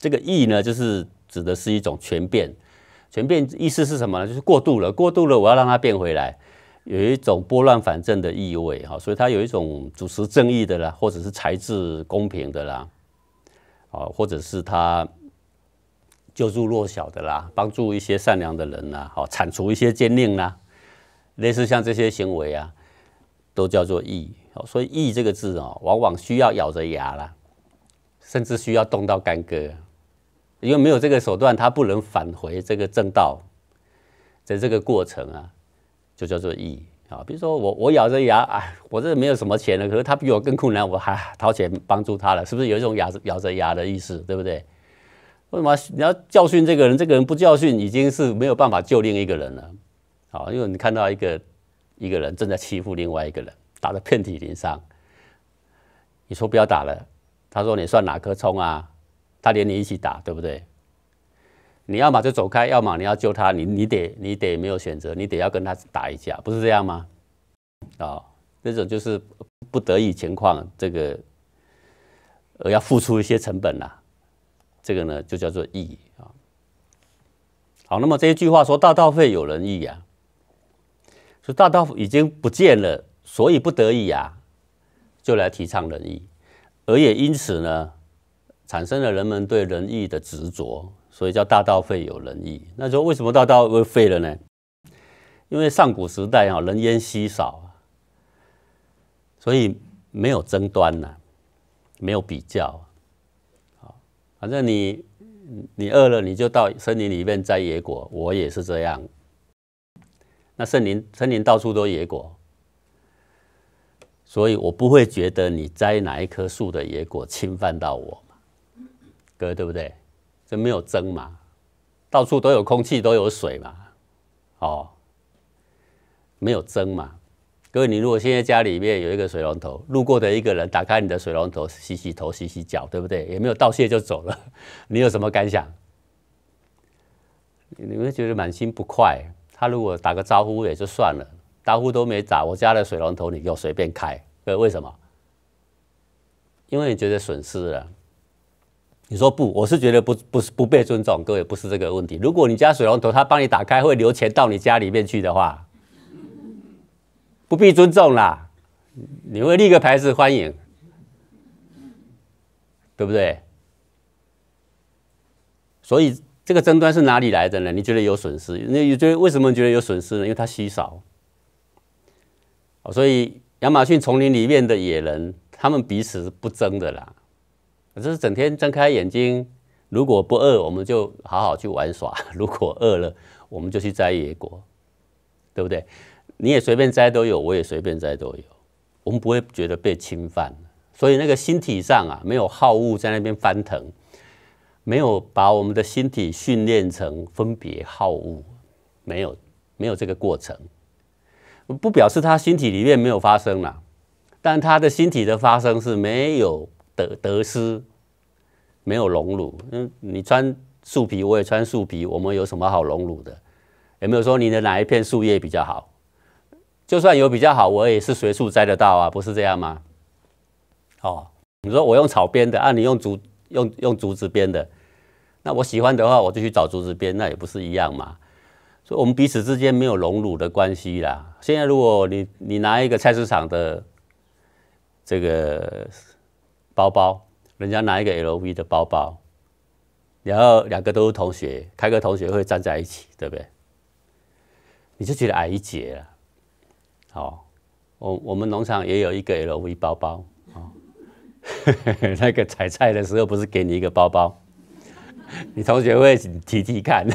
这个义呢，就是指的是一种全变，全变意思是什么呢？就是过度了，过度了，我要让它变回来，有一种拨乱反正的意味哈，所以它有一种主持正义的啦，或者是才智公平的啦，啊，或者是它救助弱小的啦，帮助一些善良的人啦，好，铲除一些奸佞啦，类似像这些行为啊，都叫做义。所以义这个字哦，往往需要咬着牙啦，甚至需要动到干戈。因为没有这个手段，他不能返回这个正道，在这个过程啊，就叫做义啊。比如说我我咬着牙，哎，我这没有什么钱了，可是他比我更困难，我还掏钱帮助他了，是不是有一种咬着咬着牙的意思，对不对？为什么你要教训这个人？这个人不教训，已经是没有办法救另一个人了。啊，因为你看到一个一个人正在欺负另外一个人，打的遍体鳞伤，你说不要打了，他说你算哪颗葱啊？他连你一起打，对不对？你要么就走开，要么你要救他，你你得你得没有选择，你得要跟他打一架，不是这样吗？啊，这种就是不得已情况，这个呃要付出一些成本了，这个呢就叫做义啊。好，那么这一句话说“大道废，有仁义”啊，说大道已经不见了，所以不得已啊，就来提倡仁义，而也因此呢。产生了人们对仁义的执着，所以叫大道废有仁义。那候为什么大道会废了呢？因为上古时代啊，人烟稀少啊，所以没有争端呐，没有比较啊。反正你你饿了，你就到森林里面摘野果，我也是这样。那森林森林到处都野果，所以我不会觉得你摘哪一棵树的野果侵犯到我。哥对不对？这没有争嘛，到处都有空气，都有水嘛，哦，没有争嘛。各位，你如果现在家里面有一个水龙头，路过的一个人打开你的水龙头洗洗头洗洗脚，对不对？也没有道谢就走了，你有什么感想？你们觉得满心不快？他如果打个招呼也就算了，招呼都没打，我家的水龙头你又随便开，对，为什么？因为你觉得损失了。你说不，我是觉得不，不是不被尊重，各位不是这个问题。如果你家水龙头他帮你打开，会留钱到你家里面去的话，不必尊重啦，你会立个牌子欢迎，对不对？所以这个争端是哪里来的呢？你觉得有损失？那你觉得为什么觉得有损失呢？因为它稀少，所以亚马逊丛林里面的野人，他们彼此是不争的啦。就是整天睁开眼睛，如果不饿，我们就好好去玩耍；如果饿了，我们就去摘野果，对不对？你也随便摘都有，我也随便摘都有，我们不会觉得被侵犯。所以那个心体上啊，没有好物在那边翻腾，没有把我们的心体训练成分别好物，没有，没有这个过程。不表示他心体里面没有发生啦，但他的心体的发生是没有。得失没有荣辱，嗯，你穿树皮，我也穿树皮，我们有什么好荣辱的？有没有说你的哪一片树叶比较好，就算有比较好，我也是随处摘得到啊，不是这样吗？哦，你说我用草编的啊，你用竹用用竹子编的，那我喜欢的话，我就去找竹子编，那也不是一样嘛。所以，我们彼此之间没有荣辱的关系啦。现在，如果你你拿一个菜市场的这个。包包，人家拿一个 LV 的包包，然后两个都是同学，开个同学会站在一起，对不对？你就觉得矮一截了。好，我我们农场也有一个 LV 包包啊，那个采菜的时候不是给你一个包包，你同学会提提看，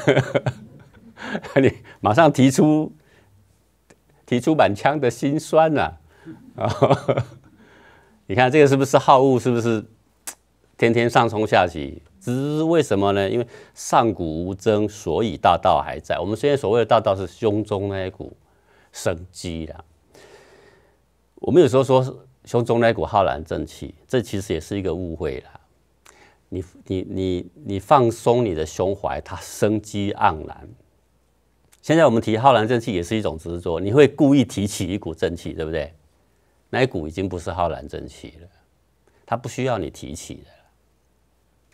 你马上提出提出满腔的心酸了啊。你看这个是不是好恶？是不是 天天上冲下起？只是为什么呢？因为上古无争，所以大道还在。我们现在所谓的大道是胸中那一股生机啦。我们有时候说胸中那一股浩然正气，这其实也是一个误会啦。你你你你放松你的胸怀，它生机盎然。现在我们提浩然正气也是一种执着，你会故意提起一股正气，对不对？那股已经不是浩然正气了，它不需要你提起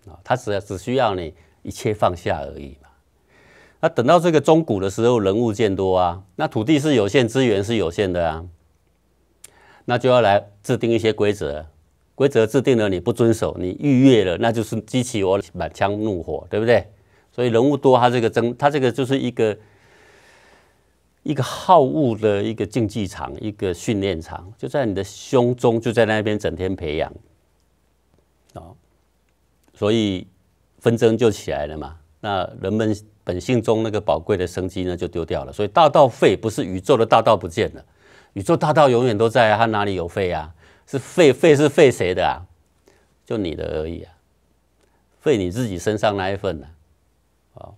的，啊，它只只需要你一切放下而已嘛。那等到这个中古的时候，人物渐多啊，那土地是有限，资源是有限的啊，那就要来制定一些规则，规则制定了，你不遵守，你逾越了，那就是激起我满腔怒火，对不对？所以人物多，他这个争，他这个就是一个。一个好恶的一个竞技场，一个训练场，就在你的胸中，就在那边整天培养哦，所以纷争就起来了嘛。那人们本性中那个宝贵的生机呢，就丢掉了。所以大道废，不是宇宙的大道不见了，宇宙大道永远都在啊，它哪里有废啊？是废，废是废谁的啊？就你的而已啊，废你自己身上那一份呢？啊。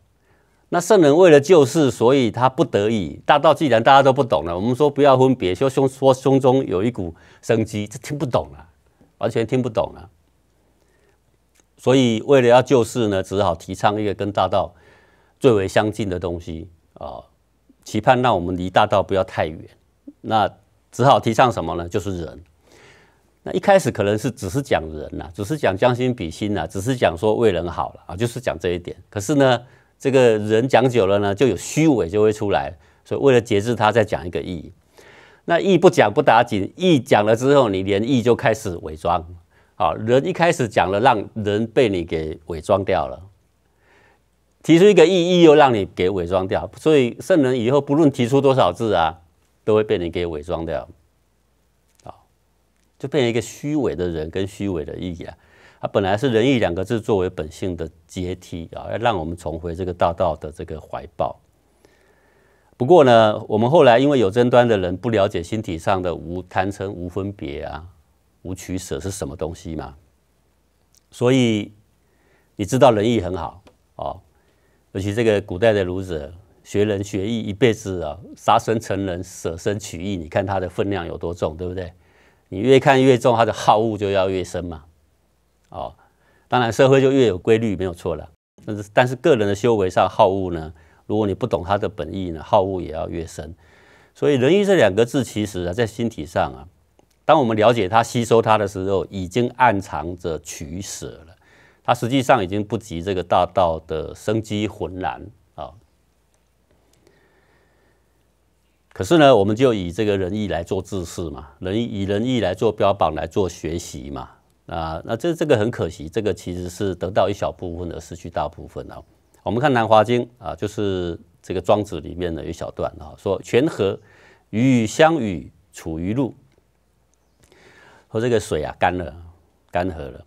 那圣人为了救世，所以他不得已大道既然大家都不懂了，我们说不要分别，说胸说胸中有一股生机，这听不懂了，完全听不懂了。所以为了要救世呢，只好提倡一个跟大道最为相近的东西啊，期盼让我们离大道不要太远。那只好提倡什么呢？就是人。那一开始可能是只是讲人呐，只是讲将心比心呐，只是讲说为人好了啊，就是讲这一点。可是呢？这个人讲久了呢，就有虚伪就会出来，所以为了节制他，再讲一个义。那义不讲不打紧，义讲了之后，你连义就开始伪装。好，人一开始讲了，让人被你给伪装掉了。提出一个义义，又让你给伪装掉，所以圣人以后不论提出多少字啊，都会被你给伪装掉。好，就变成一个虚伪的人跟虚伪的意义啊。它本来是仁义两个字作为本性的阶梯啊，要让我们重回这个大道的这个怀抱。不过呢，我们后来因为有争端的人不了解心体上的无贪嗔无分别啊，无取舍是什么东西嘛，所以你知道仁义很好啊，尤其这个古代的儒者学仁学义一辈子啊，杀身成仁舍身取义，你看他的分量有多重，对不对？你越看越重，他的好恶就要越深嘛。哦。当然，社会就越有规律，没有错了。但是，但是个人的修为上好恶呢？如果你不懂他的本意呢，好恶也要越深。所以，仁义这两个字，其实啊，在心体上啊，当我们了解它、吸收它的时候，已经暗藏着取舍了。它实际上已经不及这个大道的生机浑然啊。可是呢，我们就以这个仁义来做自世嘛，仁以仁义来做标榜、来做学习嘛。啊，那这这个很可惜，这个其实是得到一小部分，而失去大部分啊。我们看《南华经》啊，就是这个《庄子》里面的一小段啊，说“泉河鱼相与处于陆”，说这个水啊干了，干涸了。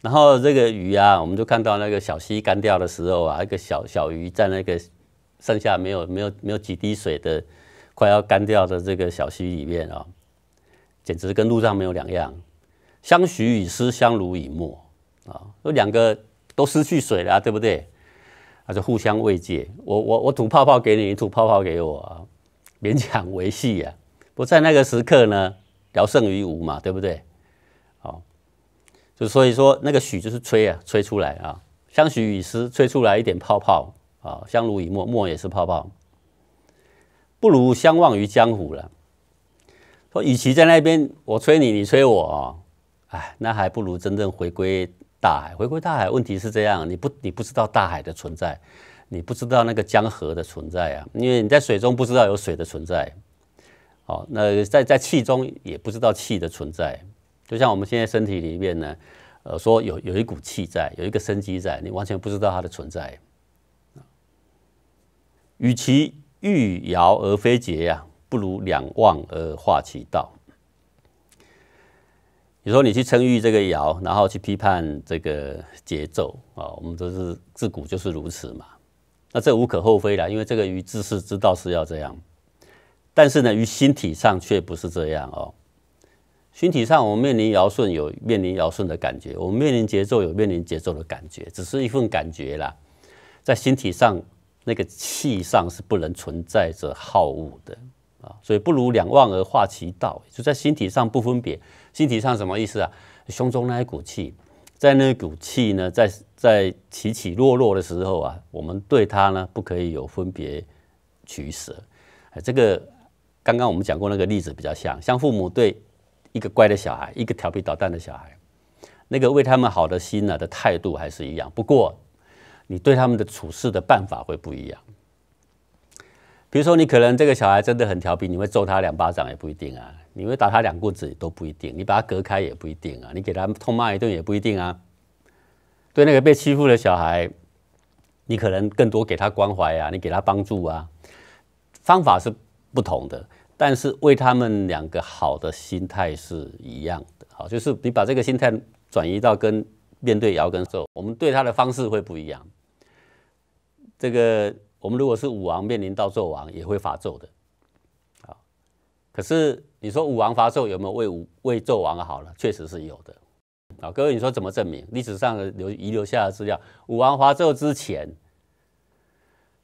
然后这个鱼啊，我们就看到那个小溪干掉的时候啊，一个小小鱼在那个剩下没有没有没有几滴水的快要干掉的这个小溪里面啊，简直跟路上没有两样。相许与失，相濡以沫啊！有两个都失去水了，对不对？啊，就互相慰藉，我我我吐泡泡给你，你吐泡泡给我啊，勉强维系呀。不在那个时刻呢，聊胜于无嘛，对不对？好，就所以说那个许就是吹啊，吹出来啊，相许与失，吹出来一点泡泡啊，相濡以沫，沫也是泡泡，不如相忘于江湖了。说，与其在那边我吹你，你吹我啊。哎，那还不如真正回归大海。回归大海，问题是这样：你不，你不知道大海的存在，你不知道那个江河的存在啊。因为你在水中不知道有水的存在，哦，那在在气中也不知道气的存在。就像我们现在身体里面呢，呃，说有有一股气在，有一个生机在，你完全不知道它的存在。与其欲摇而非节呀，不如两忘而化其道。比如说，你去称誉这个尧，然后去批判这个桀纣啊，我们都是自古就是如此嘛。那这无可厚非啦，因为这个于治世之道是要这样。但是呢，于心体上却不是这样哦。心体上，我们面临尧舜有面临尧舜的感觉，我们面临节奏有面临节奏的感觉，只是一份感觉啦。在心体上，那个气上是不能存在着好恶的啊，所以不如两忘而化其道，就在心体上不分别。心体上什么意思啊？胸中那一股气，在那一股气呢，在在起起落落的时候啊，我们对它呢不可以有分别取舍。这个刚刚我们讲过那个例子比较像，像父母对一个乖的小孩，一个调皮捣蛋的小孩，那个为他们好的心呢的态度还是一样，不过你对他们的处事的办法会不一样。比如说，你可能这个小孩真的很调皮，你会揍他两巴掌也不一定啊，你会打他两棍子都不一定，你把他隔开也不一定啊，你给他痛骂一顿也不一定啊。对那个被欺负的小孩，你可能更多给他关怀啊，你给他帮助啊，方法是不同的，但是为他们两个好的心态是一样的。好，就是你把这个心态转移到跟面对摇跟寿，我们对他的方式会不一样。这个。我们如果是武王面临到纣王，也会发纣的，啊，可是你说武王发纣有没有为武为纣王好了？确实是有的，啊，各位你说怎么证明？历史上的留遗留下的资料，武王发纣之前，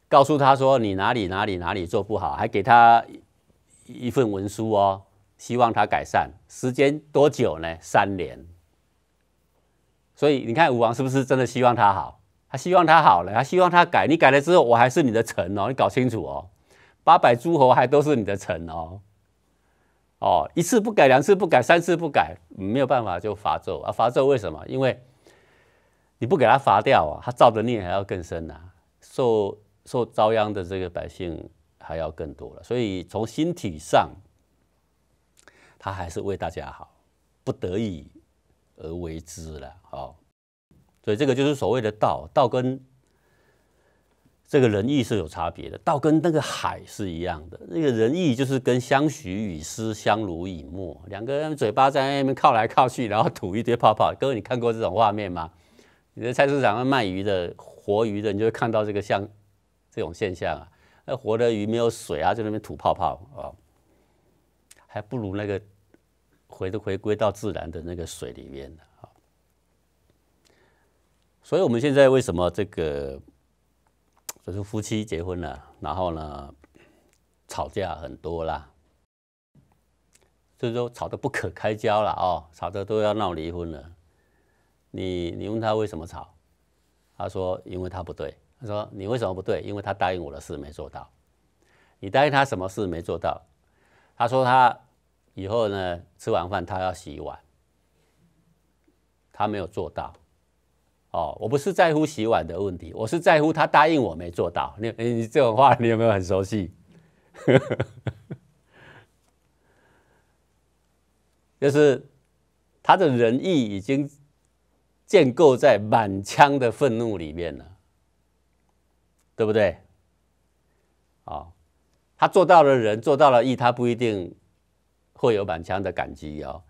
告诉他说你哪里哪里哪里做不好，还给他一份文书哦，希望他改善。时间多久呢？三年。所以你看武王是不是真的希望他好？他希望他好了，他希望他改。你改了之后，我还是你的臣哦。你搞清楚哦，八百诸侯还都是你的臣哦。哦，一次不改，两次不改，三次不改，没有办法就罚纣啊！罚纣为什么？因为你不给他罚掉啊，他造的孽还要更深啊，受受遭殃的这个百姓还要更多了。所以从心体上，他还是为大家好，不得已而为之了哦。所以这个就是所谓的道，道跟这个仁义是有差别的。道跟那个海是一样的，那个仁义就是跟相许与思，相濡以沫，两个人嘴巴在那边靠来靠去，然后吐一堆泡泡。各位，你看过这种画面吗？你在菜市场上卖鱼的、活鱼的，你就会看到这个像这种现象啊。那活的鱼没有水啊，在那边吐泡泡啊，还不如那个回回归到自然的那个水里面呢。所以我们现在为什么这个就是夫妻结婚了，然后呢吵架很多啦，就是说吵得不可开交了哦，吵得都要闹离婚了。你你问他为什么吵，他说因为他不对。他说你为什么不对？因为他答应我的事没做到。你答应他什么事没做到？他说他以后呢吃完饭他要洗碗，他没有做到。哦，我不是在乎洗碗的问题，我是在乎他答应我没做到。你，你这种话你有没有很熟悉？就是他的仁义已经建构在满腔的愤怒里面了，对不对？哦，他做到了仁，做到了义，他不一定会有满腔的感激哦。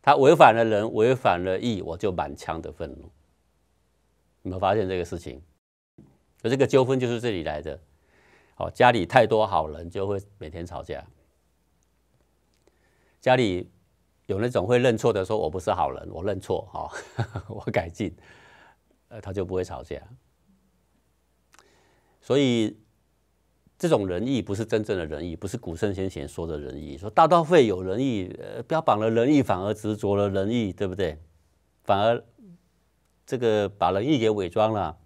他违反了仁，违反了义，我就满腔的愤怒。有没有发现这个事情？那这个纠纷就是这里来的。好，家里太多好人，就会每天吵架。家里有那种会认错的，说我不是好人，我认错，哈，我改进，呃，他就不会吵架。所以这种仁义不是真正的仁义，不是古圣先贤说的仁义。说大道会有仁义；呃，标榜了仁义，反而执着了仁义，对不对？反而。这个把人意给伪装了。